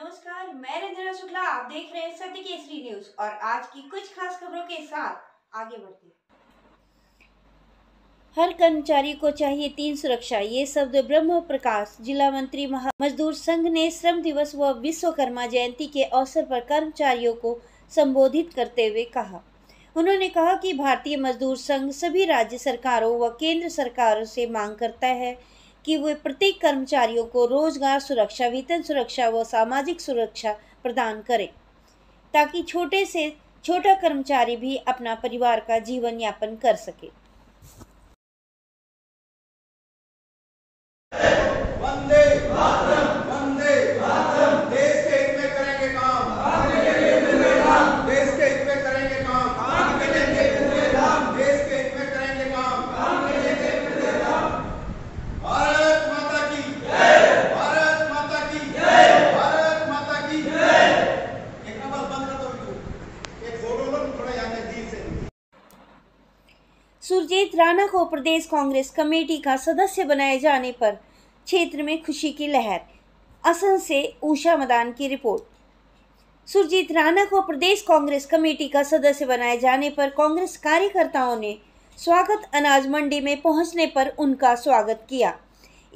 नमस्कार मैं रंजना शुक्ला आप देख रहे हैं सत्य केसरी न्यूज और आज की कुछ खास खबरों के साथ आगे बढ़ते हैं हर कर्मचारी को चाहिए तीन सुरक्षा ये शब्द ब्रह्म प्रकाश जिला मंत्री महा मजदूर संघ ने श्रम दिवस व विश्वकर्मा जयंती के अवसर पर कर्मचारियों को संबोधित करते हुए कहा उन्होंने कहा कि भारतीय मजदूर संघ सभी राज्य सरकारों व केंद्र सरकारों से मांग करता है कि वे प्रत्येक कर्मचारियों को रोजगार सुरक्षा वेतन सुरक्षा व सामाजिक सुरक्षा प्रदान करें ताकि छोटे से छोटा कर्मचारी भी अपना परिवार का जीवन यापन कर सके सुरजीत राणा को प्रदेश कांग्रेस कमेटी का सदस्य बनाए जाने पर क्षेत्र में खुशी की लहर असम से ऊषा मदान की रिपोर्ट सुरजीत राणा को प्रदेश कांग्रेस कमेटी का सदस्य बनाए जाने पर कांग्रेस कार्यकर्ताओं ने स्वागत अनाज मंडी में पहुंचने पर उनका स्वागत किया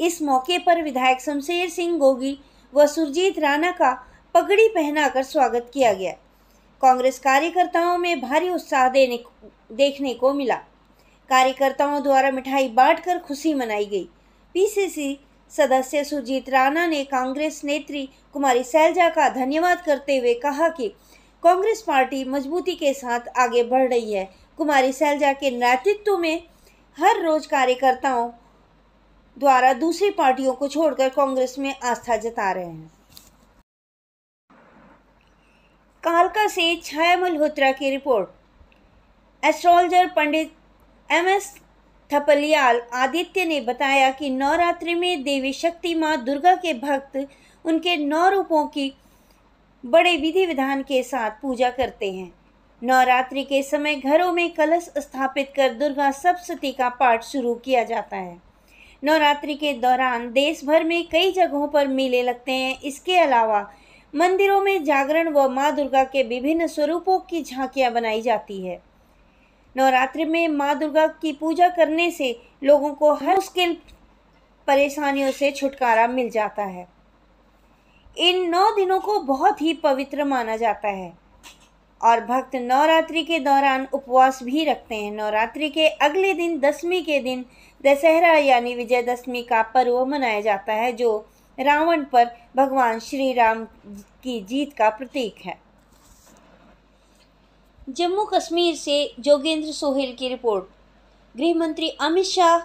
इस मौके पर विधायक शमशेर सिंह गोगी व सुरजीत राणा का पगड़ी पहनाकर स्वागत किया गया कांग्रेस कार्यकर्ताओं में भारी उत्साह देने देखने को मिला कार्यकर्ताओं द्वारा मिठाई बांटकर खुशी मनाई गई पीसीसी सदस्य सुजीत राणा ने कांग्रेस नेत्री कुमारी सैलजा का धन्यवाद करते हुए कहा कि कांग्रेस पार्टी मजबूती के साथ आगे बढ़ रही है कुमारी सैलजा के नेतृत्व में हर रोज कार्यकर्ताओं द्वारा दूसरी पार्टियों को छोड़कर कांग्रेस में आस्था जता रहे हैं कालका से छाया मल्होत्रा की report astrologer Pandit M S Thapliyal Aditya ने बताया कि नवरात्रि में देवी शक्ति माँ दुर्गा के भक्त उनके नौ रूपों की बड़े विधि विधान के साथ पूजा करते हैं नवरात्रि के समय घरों में कलश स्थापित कर दुर्गा सप्तती का पाठ शुरू किया जाता है नवरात्रि के दौरान देश भर में कई जगहों पर मेले लगते हैं इसके अलावा मंदिरों में जागरण व माँ दुर्गा के विभिन्न स्वरूपों की झांकियाँ बनाई जाती है नवरात्रि में माँ दुर्गा की पूजा करने से लोगों को हर मुश्किल परेशानियों से छुटकारा मिल जाता है इन नौ दिनों को बहुत ही पवित्र माना जाता है और भक्त नवरात्रि के दौरान उपवास भी रखते हैं नवरात्रि के अगले दिन दसवीं के दिन दशहरा यानी विजयदशमी का पर्व मनाया जाता है जो रावण पर भगवान श्री राम की जीत का प्रतीक है जम्मू कश्मीर से जोगेंद्र सोहेल की रिपोर्ट गृह मंत्री अमित शाह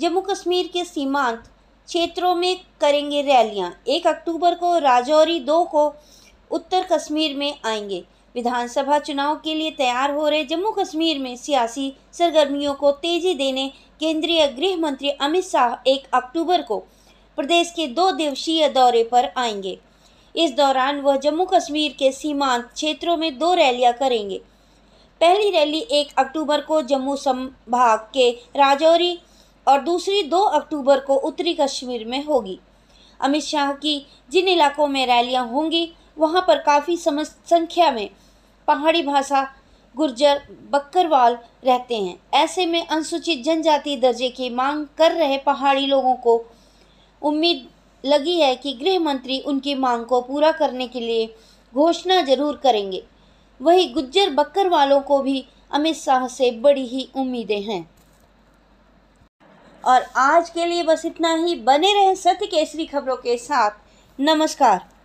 जम्मू कश्मीर के सीमांत क्षेत्रों में करेंगे रैलियां एक अक्टूबर को राजौरी दो को उत्तर कश्मीर में आएंगे विधानसभा चुनाव के लिए तैयार हो रहे जम्मू कश्मीर में सियासी सरगर्मियों को तेजी देने केंद्रीय गृह मंत्री अमित शाह एक अक्टूबर को प्रदेश के दो दिवसीय दौरे पर आएंगे इस दौरान वह जम्मू कश्मीर के सीमांत क्षेत्रों में दो रैलियां करेंगे पहली रैली एक अक्टूबर को जम्मू संभाग के राजौरी और दूसरी दो अक्टूबर को उत्तरी कश्मीर में होगी अमित शाह की जिन इलाकों में रैलियां होंगी वहां पर काफ़ी संख्या में पहाड़ी भाषा गुर्जर बकरवाल रहते हैं ऐसे में अनुसूचित जनजाति दर्जे की मांग कर रहे पहाड़ी लोगों को उम्मीद लगी है कि गृह मंत्री उनकी मांग को पूरा करने के लिए घोषणा जरूर करेंगे वही गुज्जर बकर वालों को भी अमित शाह से बड़ी ही उम्मीदें हैं और आज के लिए बस इतना ही बने रहें सत्य केसरी खबरों के साथ नमस्कार